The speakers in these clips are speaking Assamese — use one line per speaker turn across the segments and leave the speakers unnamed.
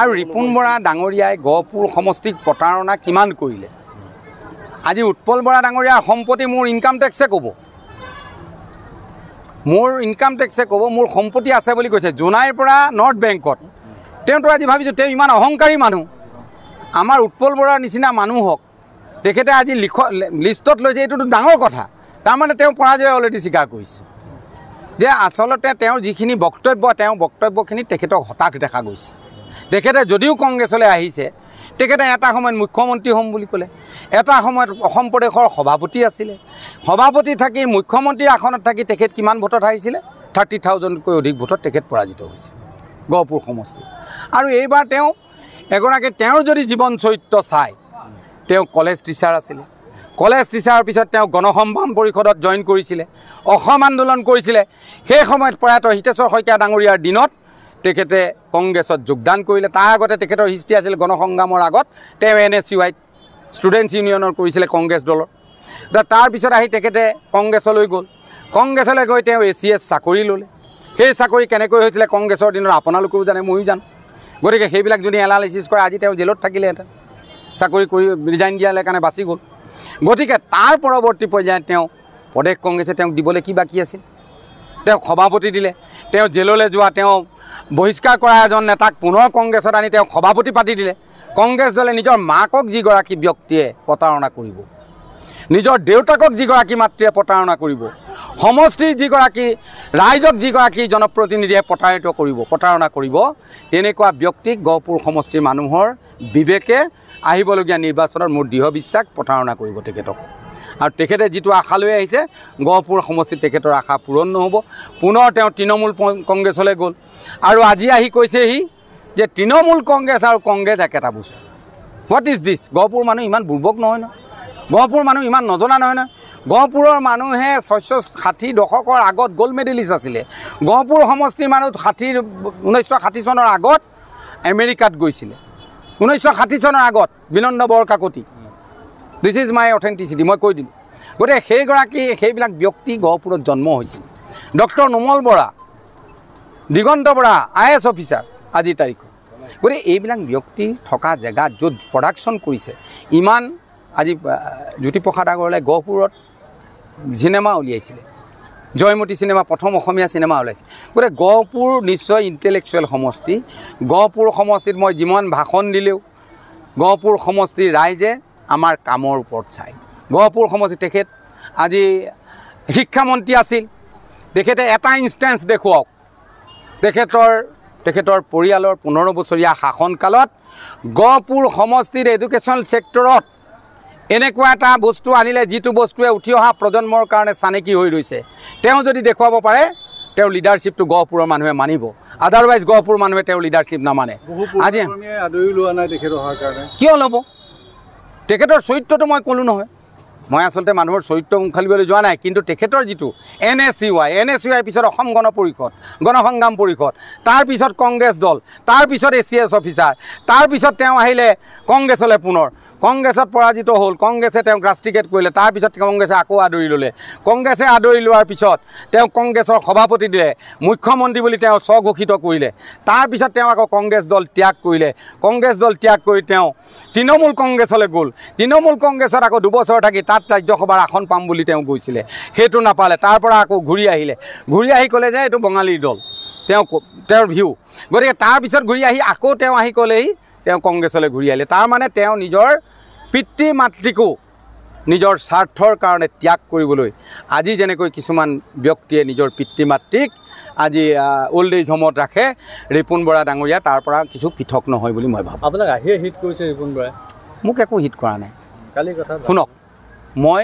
আৰু ৰিপুণ বৰা ডাঙৰীয়াই গহপুৰ সমষ্টিক প্ৰতাৰণা কিমান কৰিলে আজি উৎপল বৰা ডাঙৰীয়াৰ সম্পত্তি মোৰ ইনকাম টেক্সে ক'ব মোৰ ইনকাম টেক্সে ক'ব মোৰ সম্পত্তি আছে বুলি কৈছে জোনাইৰ পৰা নৰ্থ বেংকত তেওঁতো আজি ভাবিছোঁ তেওঁ ইমান অহংকাৰী মানুহ আমাৰ উৎপল বৰাৰ নিচিনা মানুহক তেখেতে আজি লিখ লিষ্টত লৈছে এইটোতো ডাঙৰ কথা তাৰমানে তেওঁ পৰাজয় অলৰেডি স্বীকাৰ কৰিছে যে আচলতে তেওঁৰ যিখিনি বক্তব্য তেওঁৰ বক্তব্যখিনি তেখেতক হতাশ দেখা গৈছে তেখেতে যদিও কংগ্ৰেছলৈ আহিছে তেখেতে এটা সময়ত মুখ্যমন্ত্ৰী হ'ম বুলি ক'লে এটা সময়ত অসম প্ৰদেশৰ সভাপতি আছিলে সভাপতি থাকি মুখ্যমন্ত্ৰীৰ আসনত থাকি তেখেত কিমান ভোটত আহিছিলে থাৰ্টি থাউজেণ্ডতকৈ অধিক ভোটত তেখেত পৰাজিত হৈছিল গহপুৰ সমষ্টি আৰু এইবাৰ তেওঁ এগৰাকী তেওঁৰ যদি জীৱন চৰিত্ৰ চাই তেওঁ কলেজ টিচাৰ আছিলে কলেজ টিচাৰৰ পিছত তেওঁ গণসম্ভ্ৰম পৰিষদত জইন কৰিছিলে অসম আন্দোলন কৰিছিলে সেই সময়ত প্ৰয়াত হিতেশ্বৰ শইকীয়া ডাঙৰীয়াৰ দিনত তেখেতে কংগ্ৰেছত যোগদান কৰিলে তাৰ আগতে তেখেতৰ হিষ্ট্ৰী আছিলে গণসংগ্ৰামৰ আগত তেওঁ এন এছ ইউ আইত ষ্টুডেণ্টছ ইউনিয়নৰ কৰিছিলে কংগ্ৰেছ দলৰ তাৰপিছত আহি তেখেতে কংগ্ৰেছলৈ গ'ল কংগ্ৰেছলৈ গৈ তেওঁ এ চি এছ চাকৰি ল'লে সেই চাকৰি কেনেকৈ হৈছিলে কংগ্ৰেছৰ দিনত আপোনালোকেও জানে ময়ো জানো গতিকে সেইবিলাক যদি এনালাইচিছ কৰে আজি তেওঁ জেলত থাকিলেহেঁতেন চাকৰি কৰি ৰিজাইন দিয়ালে কাৰণে বাচি গ'ল গতিকে তাৰ পৰৱৰ্তী পৰ্যায়ত তেওঁ প্ৰদেশ কংগ্ৰেছে তেওঁক দিবলৈ কি বাকী আছিল তেওঁ সভাপতি দিলে তেওঁ জেললৈ যোৱা তেওঁ বহিষ্কাৰ কৰা এজন নেতাক পুনৰ কংগ্ৰেছত আনি তেওঁ সভাপতি পাতি দিলে কংগ্ৰেছ দলে নিজৰ মাকক যিগৰাকী ব্যক্তিয়ে প্ৰতাৰণা কৰিব নিজৰ দেউতাকক যিগৰাকী মাতৃয়ে প্ৰতাৰণা কৰিব সমষ্টিৰ যিগৰাকী ৰাইজক যিগৰাকী জনপ্ৰতিনিধিয়ে প্ৰতাৰিত কৰিব প্ৰতাৰণা কৰিব তেনেকুৱা ব্যক্তিক গহপুৰ সমষ্টিৰ মানুহৰ বিবেকে আহিবলগীয়া নিৰ্বাচনত মোৰ দৃঢ় বিশ্বাস প্ৰতাৰণা কৰিব তেখেতক আৰু তেখেতে যিটো আশা লৈ আহিছে গহপুৰ সমষ্টিত তেখেতৰ আশা পূৰণ নহ'ব পুনৰ তেওঁ তৃণমূল কংগ্ৰেছলৈ গ'ল আৰু আজি আহি কৈছেহি যে তৃণমূল কংগ্ৰেছ আৰু কংগ্ৰেছ একেটা বস্তু হোৱাট ইজ দিছ গহপুৰ মানুহ ইমান বুৰ্বক নহয় ন গহপুৰ মানুহ ইমান নজনা নহয় নহয় গহপুৰৰ মানুহে ছয়শ ষাঠি দশকৰ আগত গ'ল্ড মেডেলিষ্ট আছিলে গহপুৰ সমষ্টিৰ মানুহ ষাঠিৰ ঊনৈছশ ষাঠি চনৰ আগত আমেৰিকাত গৈছিলে ঊনৈছশ ষাঠি চনৰ আগত Binanda Borkakoti this is my authenticity মই কৈ দিম গতিকে সেইগৰাকী সেইবিলাক ব্যক্তি গহপুৰত জন্ম হৈছিল doctor Nomal Bora Diganta Bora I S officer আজিৰ তাৰিখত গতিকে এইবিলাক ব্যক্তি থকা জেগা য'ত প্ৰডাকশ্যন কৰিছে ইমান আজি জ্যোতিপ্ৰসাদ আগৰৱালাই গহপুৰত চিনেমা উলিয়াইছিলে জয়মতী চিনেমা প্ৰথম অসমীয়া চিনেমা ওলাইছিল গতিকে গহপুৰ নিশ্চয় ইণ্টেলেকচুৱেল সমষ্টি গহপুৰ সমষ্টিত মই যিমান ভাষণ দিলেও গহপুৰ সমষ্টিৰ ৰাইজে আমাৰ কামৰ ওপৰত চাই গহপুৰ সমষ্টি তেখেত আজি শিক্ষামন্ত্ৰী আছিল তেখেতে এটা ইনষ্টেঞ্চ দেখুৱাওক তেখেতৰ তেখেতৰ পৰিয়ালৰ পোন্ধৰ বছৰীয়া শাসনকালত গহপুৰ সমষ্টিৰ এডুকেশ্যন চেক্টৰত এনেকুৱা এটা বস্তু আনিলে যিটো বস্তুৱে উঠি অহা প্ৰজন্মৰ কাৰণে চানেকি হৈ ৰৈছে তেওঁ যদি দেখুৱাব পাৰে তেওঁৰ লিডাৰশ্বিপটো গহপুৰৰ মানুহে মানিব আদাৰৱাইজ গহপুৰ মানুহে তেওঁৰ লিডাৰশ্বিপ নামানে আজি লোৱা নাই কিয় ল'ব তেখেতৰ চৰিত্ৰটো মই ক'লোঁ নহয় মই আচলতে মানুহৰ চৰিত্ৰ মুখালিবলৈ যোৱা নাই কিন্তু তেখেতৰ যিটো N S U I N S U আইৰ পিছত অসম গণ পৰিষদ গণসংগ্ৰাম পৰিষদ তাৰপিছত কংগ্ৰেছ দল তাৰপিছত এ চি এছ অফিচাৰ তাৰপিছত তেওঁ আহিলে কংগ্ৰেছলৈ পুনৰ কংগ্ৰেছত পৰাজিত হ'ল কংগ্ৰেছে তেওঁক ৰাষ্ট্ৰিকেট কৰিলে তাৰপিছত কংগ্ৰেছে আকৌ আদৰি ল'লে কংগ্ৰেছে আদৰি লোৱাৰ পিছত তেওঁক কংগ্ৰেছৰ সভাপতি দিলে মুখ্যমন্ত্ৰী বুলি তেওঁ স্বঘোষিত কৰিলে তাৰপিছত তেওঁ আকৌ কংগ্ৰেছ দল ত্যাগ কৰিলে কংগ্ৰেছ দল ত্যাগ কৰি তেওঁ তৃণমূল কংগ্ৰেছলৈ গ'ল তৃণমূল কংগ্ৰেছত আকৌ দুবছৰ থাকি তাত ৰাজ্যসভাৰ আসন পাম বুলি তেওঁ গৈছিলে সেইটো নাপালে তাৰ পৰা আকৌ ঘূৰি আহিলে ঘূৰি আহি ক'লে যে এইটো বঙালীৰ দল তেওঁ তেওঁৰ ভিউ গতিকে তাৰপিছত ঘূৰি আহি আকৌ তেওঁ আহি ক'লেহি তেওঁ কংগ্ৰেছলৈ ঘূৰি আহিলে তাৰমানে তেওঁ নিজৰ পিতৃ মাতৃকো নিজৰ স্বাৰ্থৰ কাৰণে ত্যাগ কৰিবলৈ আজি যেনেকৈ কিছুমান ব্যক্তিয়ে নিজৰ পিতৃ মাতৃক আজি অ'ল্ড এজ হোমত ৰাখে ৰিপুণ বৰা ডাঙৰীয়া তাৰ পৰা কিছু পৃথক নহয় বুলি মই ভাবোঁ আপোনাক আহিয়ে হিট কৰিছে ৰিপুণ বৰাই মোক একো হিট কৰা নাই কালি কথা শুনক মই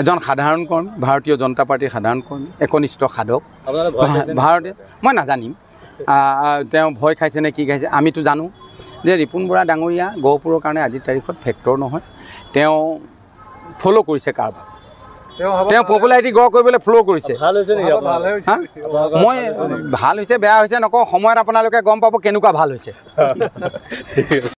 এজন সাধাৰণ কৰ্মী ভাৰতীয় জনতা পাৰ্টীৰ সাধাৰণ কৰ্মী একনিষ্ঠ সাধক ভাৰতীয় মই নাজানিম তেওঁ ভয় খাইছে নে কি খাইছে আমিতো জানো যে ৰিপুণ বৰা ডাঙৰীয়া গহপুৰৰ কাৰণে আজিৰ তাৰিখত ফেক্টৰ নহয় তেওঁ ফ'ল' কৰিছে কাৰোবাক তেওঁ পপুলাৰিটি গ্ৰহ কৰিবলৈ ফ্ল' কৰিছে মই ভাল হৈছে বেয়া হৈছে নকওঁ সময়ত আপোনালোকে গম পাব কেনেকুৱা ভাল হৈছে